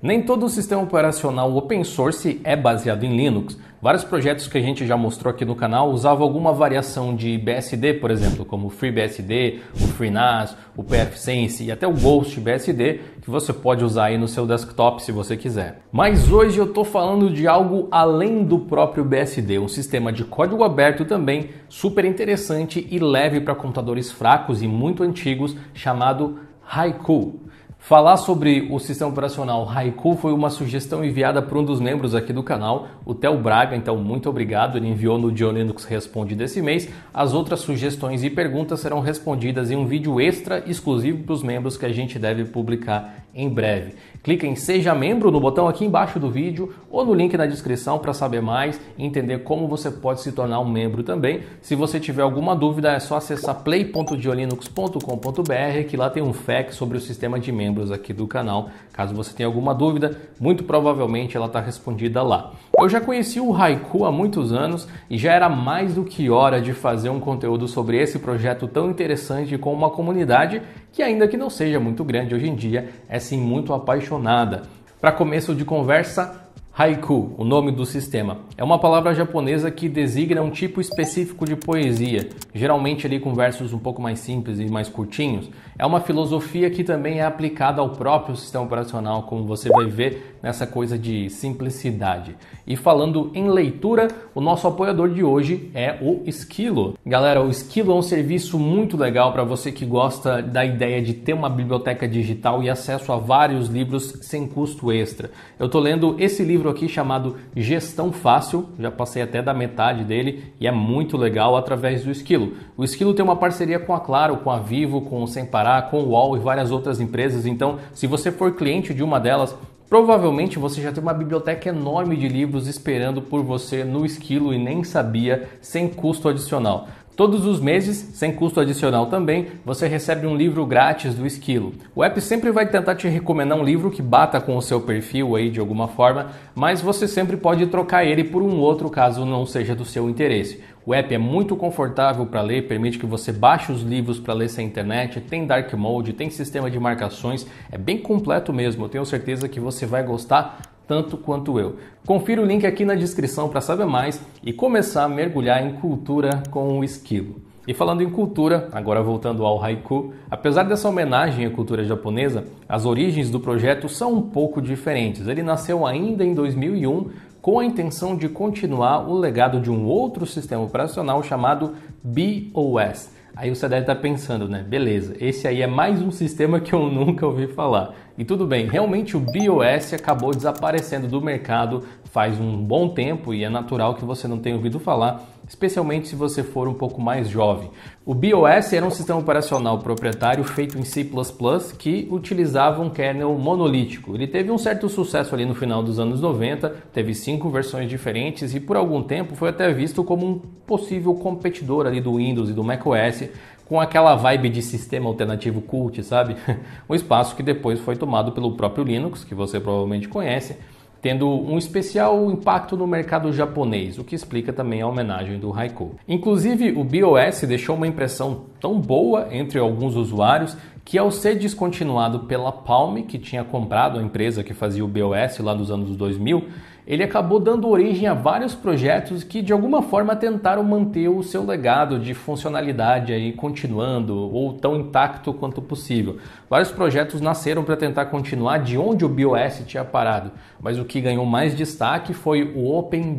Nem todo o sistema operacional open source é baseado em Linux. Vários projetos que a gente já mostrou aqui no canal usavam alguma variação de BSD, por exemplo, como o FreeBSD, o FreeNAS, o PFSense e até o GhostBSD, que você pode usar aí no seu desktop se você quiser. Mas hoje eu estou falando de algo além do próprio BSD, um sistema de código aberto também, super interessante e leve para computadores fracos e muito antigos, chamado Haiku. Falar sobre o sistema operacional Haiku foi uma sugestão enviada por um dos membros aqui do canal, o Theo Braga, então muito obrigado. Ele enviou no John Linux Responde desse mês. As outras sugestões e perguntas serão respondidas em um vídeo extra exclusivo para os membros que a gente deve publicar em breve. Clique em Seja Membro no botão aqui embaixo do vídeo ou no link na descrição para saber mais e entender como você pode se tornar um membro também. Se você tiver alguma dúvida, é só acessar play.diolinux.com.br que lá tem um FAQ sobre o sistema de membros membros aqui do canal. Caso você tenha alguma dúvida, muito provavelmente ela está respondida lá. Eu já conheci o Haiku há muitos anos e já era mais do que hora de fazer um conteúdo sobre esse projeto tão interessante com uma comunidade que, ainda que não seja muito grande hoje em dia, é sim muito apaixonada. Para começo de conversa, Haiku, o nome do sistema, é uma palavra japonesa que designa um tipo específico de poesia, geralmente ali com versos um pouco mais simples e mais curtinhos. É uma filosofia que também é aplicada ao próprio sistema operacional, como você vai ver nessa coisa de simplicidade. E falando em leitura, o nosso apoiador de hoje é o Esquilo. Galera, o Esquilo é um serviço muito legal para você que gosta da ideia de ter uma biblioteca digital e acesso a vários livros sem custo extra. Eu tô lendo esse livro livro aqui chamado Gestão Fácil, já passei até da metade dele e é muito legal através do Esquilo. O Esquilo tem uma parceria com a Claro, com a Vivo, com o Sem Parar, com o UOL e várias outras empresas, então se você for cliente de uma delas, Provavelmente você já tem uma biblioteca enorme de livros esperando por você no esquilo e nem sabia, sem custo adicional. Todos os meses, sem custo adicional também, você recebe um livro grátis do Esquilo. O app sempre vai tentar te recomendar um livro que bata com o seu perfil aí de alguma forma, mas você sempre pode trocar ele por um outro caso não seja do seu interesse. O app é muito confortável para ler, permite que você baixe os livros para ler sem internet, tem dark mode, tem sistema de marcações, é bem completo mesmo. Eu tenho certeza que você vai gostar tanto quanto eu. Confira o link aqui na descrição para saber mais e começar a mergulhar em cultura com o esquilo. E falando em cultura, agora voltando ao haiku, apesar dessa homenagem à cultura japonesa, as origens do projeto são um pouco diferentes. Ele nasceu ainda em 2001 com a intenção de continuar o legado de um outro sistema operacional chamado BOS, Aí você deve estar tá pensando, né? Beleza, esse aí é mais um sistema que eu nunca ouvi falar. E tudo bem, realmente o BOS acabou desaparecendo do mercado faz um bom tempo e é natural que você não tenha ouvido falar especialmente se você for um pouco mais jovem. O BIOS era um sistema operacional proprietário feito em C++ que utilizava um kernel monolítico. Ele teve um certo sucesso ali no final dos anos 90, teve cinco versões diferentes e por algum tempo foi até visto como um possível competidor ali do Windows e do macOS, com aquela vibe de sistema alternativo cult, sabe? um espaço que depois foi tomado pelo próprio Linux, que você provavelmente conhece tendo um especial impacto no mercado japonês, o que explica também a homenagem do Haiku. Inclusive, o BOS deixou uma impressão tão boa entre alguns usuários que ao ser descontinuado pela Palm, que tinha comprado a empresa que fazia o BOS lá nos anos 2000, ele acabou dando origem a vários projetos que de alguma forma tentaram manter o seu legado de funcionalidade aí continuando ou tão intacto quanto possível. Vários projetos nasceram para tentar continuar de onde o BOS tinha parado, mas o que ganhou mais destaque foi o Open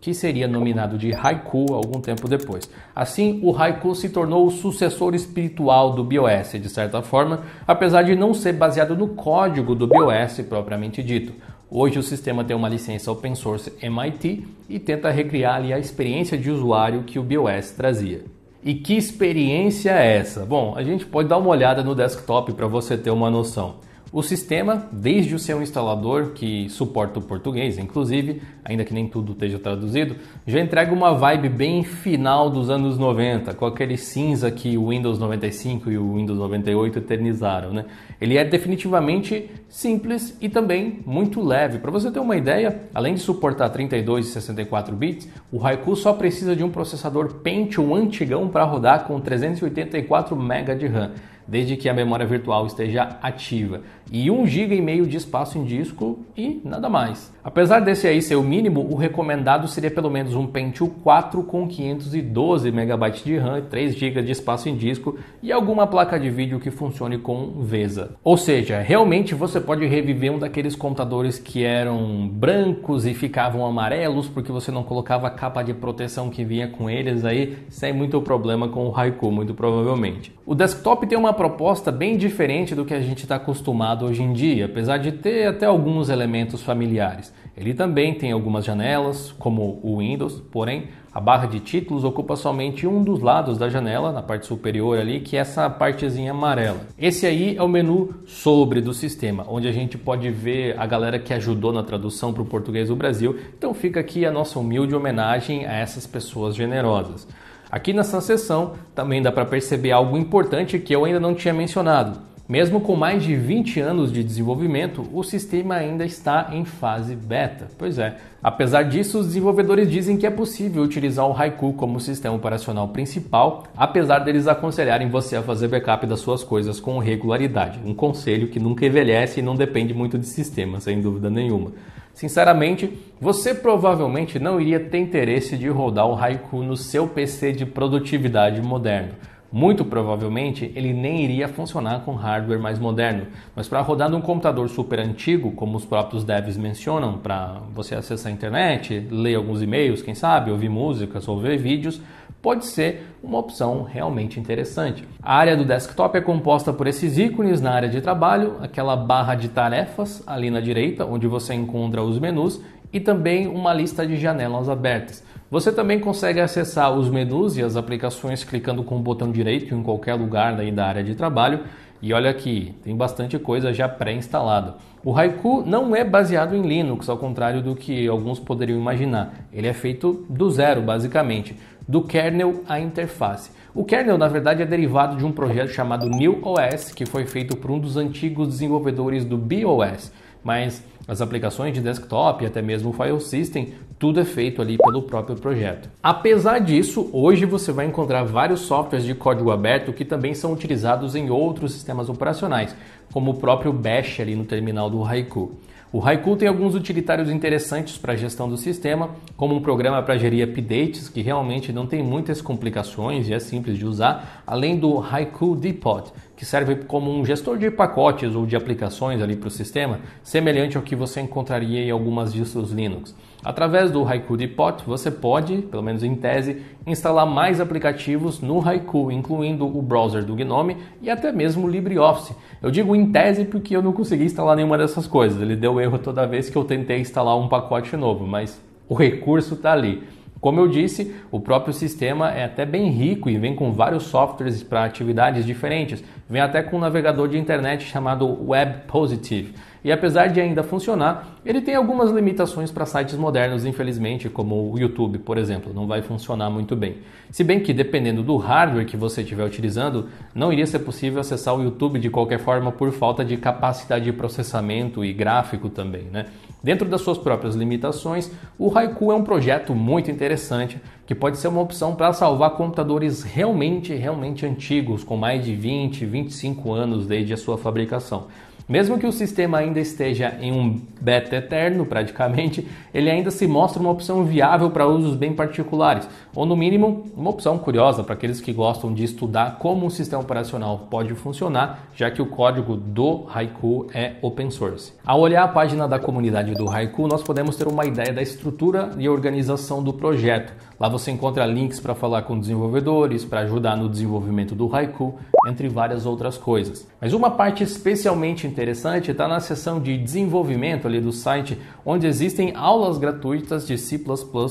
que seria nominado de haiku algum tempo depois. Assim, o haiku se tornou o sucessor espiritual do BOS, de certa forma, apesar de não ser baseado no código do BOS propriamente dito. Hoje o sistema tem uma licença open source MIT e tenta recriar ali a experiência de usuário que o BOS trazia. E que experiência é essa? Bom, a gente pode dar uma olhada no desktop para você ter uma noção. O sistema, desde o seu instalador, que suporta o português, inclusive, ainda que nem tudo esteja traduzido, já entrega uma vibe bem final dos anos 90, com aquele cinza que o Windows 95 e o Windows 98 eternizaram. Né? Ele é definitivamente simples e também muito leve. Para você ter uma ideia, além de suportar 32 e 64 bits, o Haiku só precisa de um processador Pentium antigão para rodar com 384 MB de RAM desde que a memória virtual esteja ativa, e 1 GB e meio de espaço em disco e nada mais. Apesar desse aí ser o mínimo, o recomendado seria pelo menos um Pentium 4 com 512 MB de RAM, 3 GB de espaço em disco e alguma placa de vídeo que funcione com VESA. Ou seja, realmente você pode reviver um daqueles computadores que eram brancos e ficavam amarelos porque você não colocava a capa de proteção que vinha com eles aí, sem muito problema com o Raikou, muito provavelmente. O desktop tem uma proposta bem diferente do que a gente está acostumado hoje em dia, apesar de ter até alguns elementos familiares. Ele também tem algumas janelas, como o Windows, porém a barra de títulos ocupa somente um dos lados da janela, na parte superior ali, que é essa partezinha amarela. Esse aí é o menu sobre do sistema, onde a gente pode ver a galera que ajudou na tradução para o português do Brasil. Então fica aqui a nossa humilde homenagem a essas pessoas generosas. Aqui nessa sessão também dá para perceber algo importante que eu ainda não tinha mencionado. Mesmo com mais de 20 anos de desenvolvimento, o sistema ainda está em fase beta. Pois é. Apesar disso, os desenvolvedores dizem que é possível utilizar o Haiku como sistema operacional principal, apesar deles aconselharem você a fazer backup das suas coisas com regularidade. Um conselho que nunca envelhece e não depende muito de sistema, sem dúvida nenhuma. Sinceramente, você provavelmente não iria ter interesse de rodar o Haiku no seu PC de produtividade moderno. Muito provavelmente ele nem iria funcionar com hardware mais moderno, mas para rodar num computador super antigo, como os próprios devs mencionam, para você acessar a internet, ler alguns e-mails, quem sabe, ouvir músicas ou ver vídeos, pode ser uma opção realmente interessante. A área do desktop é composta por esses ícones na área de trabalho, aquela barra de tarefas ali na direita, onde você encontra os menus, e também uma lista de janelas abertas. Você também consegue acessar os menus e as aplicações clicando com o botão direito em qualquer lugar daí da área de trabalho e olha aqui, tem bastante coisa já pré-instalada. O Haiku não é baseado em Linux, ao contrário do que alguns poderiam imaginar. Ele é feito do zero, basicamente, do kernel à interface. O kernel, na verdade, é derivado de um projeto chamado New OS, que foi feito por um dos antigos desenvolvedores do BOS, mas as aplicações de desktop e até mesmo o file system, tudo é feito ali pelo próprio projeto. Apesar disso, hoje você vai encontrar vários softwares de código aberto que também são utilizados em outros sistemas operacionais, como o próprio Bash ali no terminal do Haiku. O Haiku tem alguns utilitários interessantes para a gestão do sistema, como um programa para gerir updates, que realmente não tem muitas complicações e é simples de usar, além do Haiku Depot, que serve como um gestor de pacotes ou de aplicações ali para o sistema, semelhante ao que você encontraria em algumas distros Linux. Através do Haiku Depot, você pode, pelo menos em tese, instalar mais aplicativos no Haiku, incluindo o browser do Gnome e até mesmo o LibreOffice. Eu digo em tese porque eu não consegui instalar nenhuma dessas coisas, ele deu erro toda vez que eu tentei instalar um pacote novo, mas o recurso está ali. Como eu disse, o próprio sistema é até bem rico e vem com vários softwares para atividades diferentes. Vem até com um navegador de internet chamado Web Positive. E apesar de ainda funcionar, ele tem algumas limitações para sites modernos, infelizmente, como o YouTube, por exemplo, não vai funcionar muito bem. Se bem que dependendo do hardware que você estiver utilizando, não iria ser possível acessar o YouTube de qualquer forma por falta de capacidade de processamento e gráfico também, né? Dentro das suas próprias limitações, o Haiku é um projeto muito interessante que pode ser uma opção para salvar computadores realmente, realmente antigos, com mais de 20, 25 anos desde a sua fabricação. Mesmo que o sistema ainda esteja em um beta eterno, praticamente, ele ainda se mostra uma opção viável para usos bem particulares, ou no mínimo, uma opção curiosa para aqueles que gostam de estudar como um sistema operacional pode funcionar, já que o código do Haiku é open source. Ao olhar a página da comunidade do Haiku, nós podemos ter uma ideia da estrutura e organização do projeto Lá você encontra links para falar com desenvolvedores, para ajudar no desenvolvimento do haiku, entre várias outras coisas. Mas uma parte especialmente interessante está na seção de desenvolvimento ali do site, onde existem aulas gratuitas de C++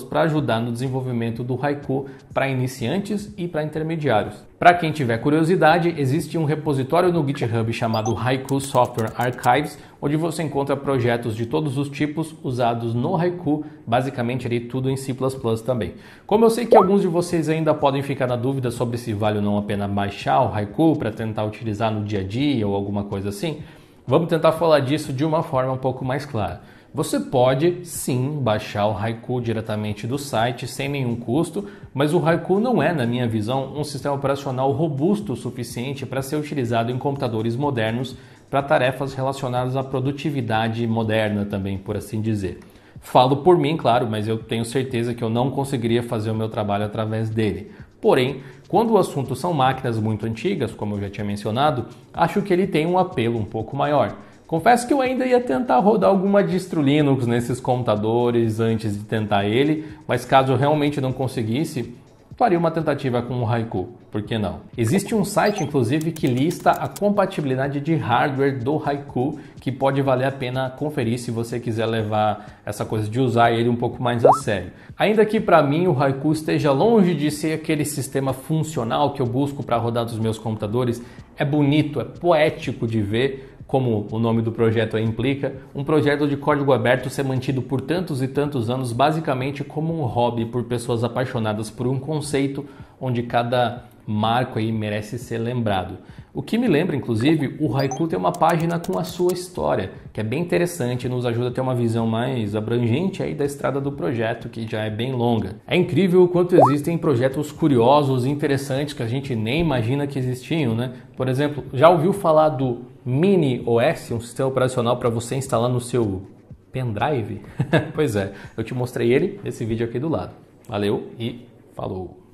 para ajudar no desenvolvimento do haiku para iniciantes e para intermediários. Para quem tiver curiosidade, existe um repositório no GitHub chamado Haiku Software Archives, onde você encontra projetos de todos os tipos usados no Haiku, basicamente ali tudo em C++ também. Como eu sei que alguns de vocês ainda podem ficar na dúvida sobre se vale ou não a pena baixar o Haiku para tentar utilizar no dia a dia ou alguma coisa assim, vamos tentar falar disso de uma forma um pouco mais clara. Você pode sim baixar o Haiku diretamente do site sem nenhum custo, mas o Haiku não é, na minha visão, um sistema operacional robusto o suficiente para ser utilizado em computadores modernos para tarefas relacionadas à produtividade moderna também, por assim dizer. Falo por mim, claro, mas eu tenho certeza que eu não conseguiria fazer o meu trabalho através dele. Porém, quando o assunto são máquinas muito antigas, como eu já tinha mencionado, acho que ele tem um apelo um pouco maior. Confesso que eu ainda ia tentar rodar alguma distro Linux nesses computadores antes de tentar ele, mas caso eu realmente não conseguisse, faria uma tentativa com o Haiku, por que não? Existe um site, inclusive, que lista a compatibilidade de hardware do Haiku, que pode valer a pena conferir se você quiser levar essa coisa de usar ele um pouco mais a sério. Ainda que para mim o Haiku esteja longe de ser aquele sistema funcional que eu busco para rodar dos meus computadores, é bonito, é poético de ver, como o nome do projeto é, implica, um projeto de código aberto ser mantido por tantos e tantos anos basicamente como um hobby por pessoas apaixonadas por um conceito onde cada marco aí merece ser lembrado. O que me lembra, inclusive, o Haiku tem uma página com a sua história, que é bem interessante, e nos ajuda a ter uma visão mais abrangente aí da estrada do projeto, que já é bem longa. É incrível o quanto existem projetos curiosos e interessantes que a gente nem imagina que existiam, né? Por exemplo, já ouviu falar do mini OS, um sistema operacional para você instalar no seu pendrive? pois é, eu te mostrei ele nesse vídeo aqui do lado. Valeu e falou!